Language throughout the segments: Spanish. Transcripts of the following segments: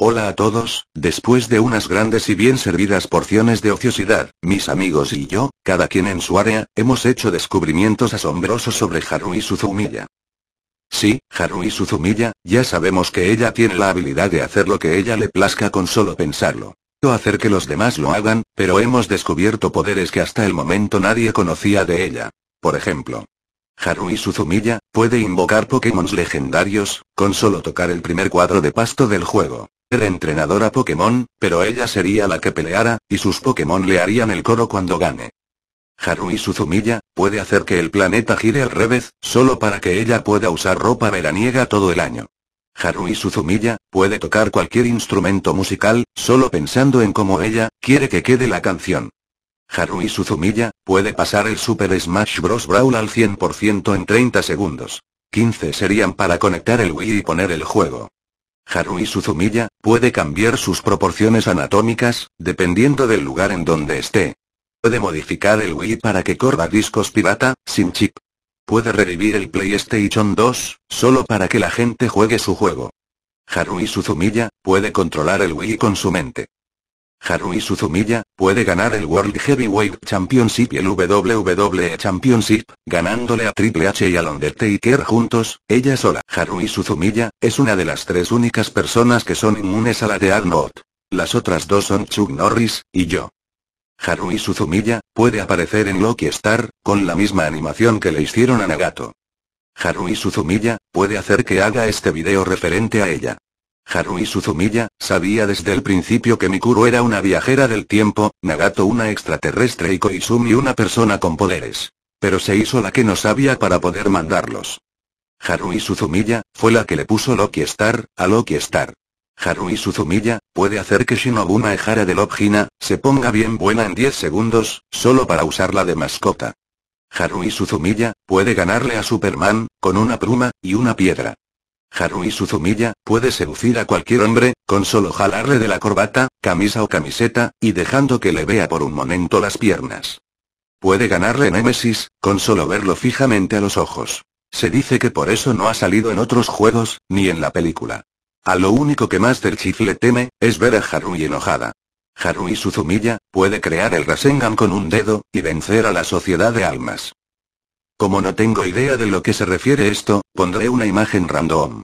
Hola a todos, después de unas grandes y bien servidas porciones de ociosidad, mis amigos y yo, cada quien en su área, hemos hecho descubrimientos asombrosos sobre y Suzumiya. Sí, y Suzumilla. ya sabemos que ella tiene la habilidad de hacer lo que ella le plazca con solo pensarlo. O hacer que los demás lo hagan, pero hemos descubierto poderes que hasta el momento nadie conocía de ella. Por ejemplo, y Suzumiya, puede invocar Pokémon legendarios, con solo tocar el primer cuadro de pasto del juego ser entrenadora Pokémon, pero ella sería la que peleara, y sus Pokémon le harían el coro cuando gane. Haru y Suzumilla, puede hacer que el planeta gire al revés, solo para que ella pueda usar ropa veraniega todo el año. Haru y Suzumilla, puede tocar cualquier instrumento musical, solo pensando en cómo ella, quiere que quede la canción. Haru y Suzumilla, puede pasar el Super Smash Bros. Brawl al 100% en 30 segundos. 15 serían para conectar el Wii y poner el juego. Haru y Suzumiya, puede cambiar sus proporciones anatómicas, dependiendo del lugar en donde esté. Puede modificar el Wii para que corra discos pirata, sin chip. Puede revivir el PlayStation 2, solo para que la gente juegue su juego. Haru y Suzumiya, puede controlar el Wii con su mente. Harui Suzumiya, puede ganar el World Heavyweight Championship y el WWE Championship, ganándole a Triple H y al Undertaker juntos, ella sola. Harui Suzumiya, es una de las tres únicas personas que son inmunes a la de Arnold. Las otras dos son Chuck Norris, y yo. Harui Suzumiya, puede aparecer en Loki Star, con la misma animación que le hicieron a Nagato. Harui Suzumiya, puede hacer que haga este video referente a ella. Haru Suzumiya, sabía desde el principio que Mikuru era una viajera del tiempo, Nagato una extraterrestre y Koizumi una persona con poderes. Pero se hizo la que no sabía para poder mandarlos. Haru Suzumiya, fue la que le puso Loki Star, a Loki Star. Haru Suzumiya, puede hacer que Shinobu Ehara de Lobjina, se ponga bien buena en 10 segundos, solo para usarla de mascota. Haru Suzumiya, puede ganarle a Superman, con una pluma, y una piedra. Harui suzumilla puede seducir a cualquier hombre, con solo jalarle de la corbata, camisa o camiseta, y dejando que le vea por un momento las piernas. Puede ganarle Nemesis, con solo verlo fijamente a los ojos. Se dice que por eso no ha salido en otros juegos, ni en la película. A lo único que Master Chief le teme, es ver a Harui enojada. Harui Suzumilla puede crear el Rasengan con un dedo, y vencer a la sociedad de almas. Como no tengo idea de lo que se refiere esto, pondré una imagen random.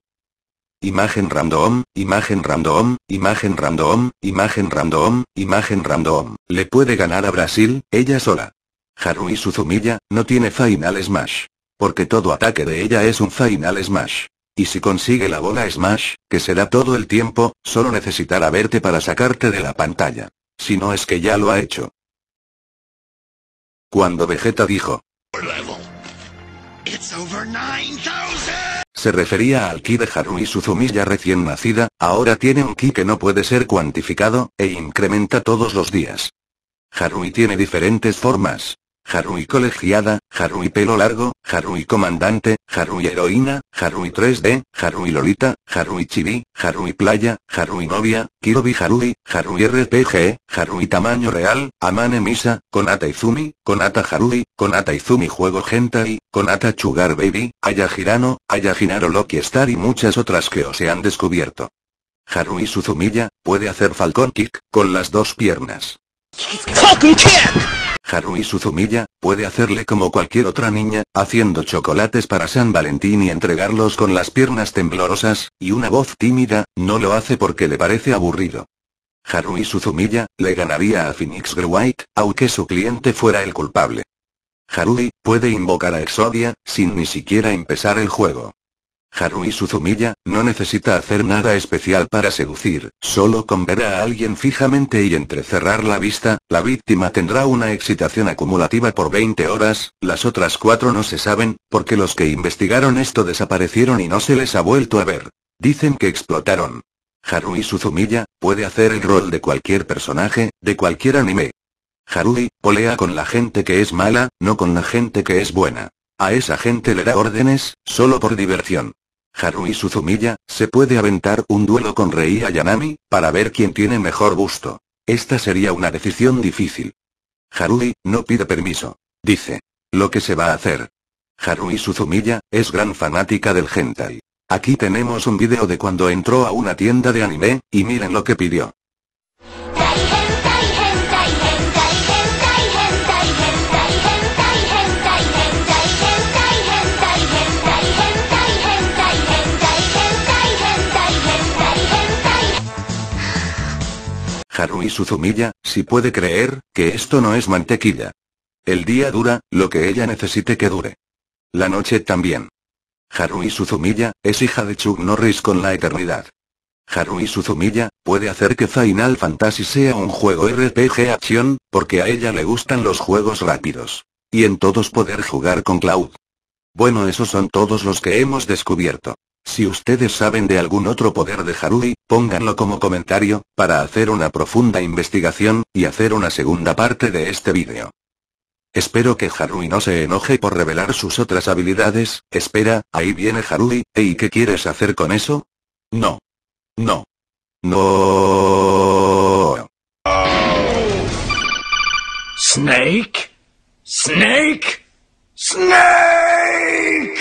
Imagen random, imagen random, imagen random, imagen random, imagen random. Le puede ganar a Brasil, ella sola. Harui zumilla, no tiene Final Smash. Porque todo ataque de ella es un Final Smash. Y si consigue la bola Smash, que será todo el tiempo, solo necesitará verte para sacarte de la pantalla. Si no es que ya lo ha hecho. Cuando Vegeta dijo. Se refería al ki de Harui Suzumilla recién nacida, ahora tiene un ki que no puede ser cuantificado, e incrementa todos los días. Harui tiene diferentes formas, Harui colegiada, Harui pelo largo, Harui comandante, Harui heroína, Harui 3D, Harui lolita, Harui chibi, Harui playa, Harui novia, Kirobi Harui, Harui RPG, Harui tamaño real, Amane Misa, Konata Izumi, Konata Harui, Konata Izumi juego hentai, Konata Sugar Baby, Aya Hirano, Aya Loki Star y muchas otras que os se han descubierto. Harui Suzumiya, puede hacer Falcon Kick, con las dos piernas. Harui Suzumiya, puede hacerle como cualquier otra niña, haciendo chocolates para San Valentín y entregarlos con las piernas temblorosas, y una voz tímida, no lo hace porque le parece aburrido. Harui Suzumiya, le ganaría a Phoenix White, aunque su cliente fuera el culpable. Harui, puede invocar a Exodia, sin ni siquiera empezar el juego. Haru Suzumilla no necesita hacer nada especial para seducir, solo con ver a alguien fijamente y entrecerrar la vista, la víctima tendrá una excitación acumulativa por 20 horas, las otras cuatro no se saben, porque los que investigaron esto desaparecieron y no se les ha vuelto a ver. Dicen que explotaron. Harui Suzumiya, puede hacer el rol de cualquier personaje, de cualquier anime. Harui, polea con la gente que es mala, no con la gente que es buena. A esa gente le da órdenes, solo por diversión. Haruhi Suzumiya, se puede aventar un duelo con Rei Ayanami, para ver quién tiene mejor gusto. Esta sería una decisión difícil. Harui, no pide permiso. Dice. Lo que se va a hacer. Harui Suzumiya, es gran fanática del hentai. Aquí tenemos un video de cuando entró a una tienda de anime, y miren lo que pidió. Haruhi Suzumiya, si puede creer, que esto no es mantequilla. El día dura, lo que ella necesite que dure. La noche también. Haruhi Suzumiya, es hija de Chuck Norris con la eternidad. Haruhi Suzumiya, puede hacer que Final Fantasy sea un juego RPG acción, porque a ella le gustan los juegos rápidos. Y en todos poder jugar con Cloud. Bueno esos son todos los que hemos descubierto. Si ustedes saben de algún otro poder de Harui, pónganlo como comentario, para hacer una profunda investigación, y hacer una segunda parte de este vídeo. Espero que Harui no se enoje por revelar sus otras habilidades, espera, ahí viene Harui, ¿y qué quieres hacer con eso? No. No. No. Snake? Snake? Snake!